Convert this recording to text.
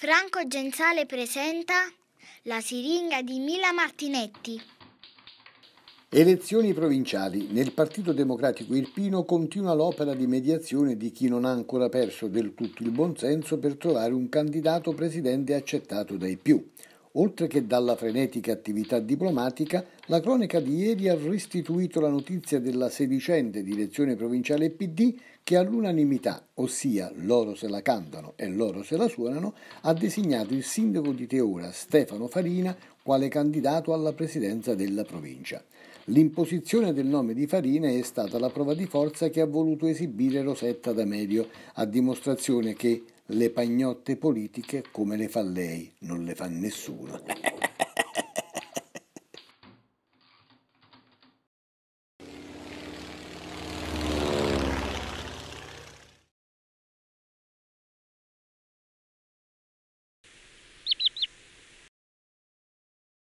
Franco Genzale presenta La siringa di Mila Martinetti. Elezioni provinciali. Nel Partito Democratico Irpino continua l'opera di mediazione di chi non ha ancora perso del tutto il buonsenso per trovare un candidato presidente accettato dai più. Oltre che dalla frenetica attività diplomatica, la cronaca di ieri ha restituito la notizia della sedicente direzione provinciale PD che all'unanimità, ossia loro se la cantano e loro se la suonano, ha designato il sindaco di Teora, Stefano Farina, quale candidato alla presidenza della provincia. L'imposizione del nome di Farina è stata la prova di forza che ha voluto esibire Rosetta D'Amelio, a dimostrazione che le pagnotte politiche come le fa lei, non le fa nessuno.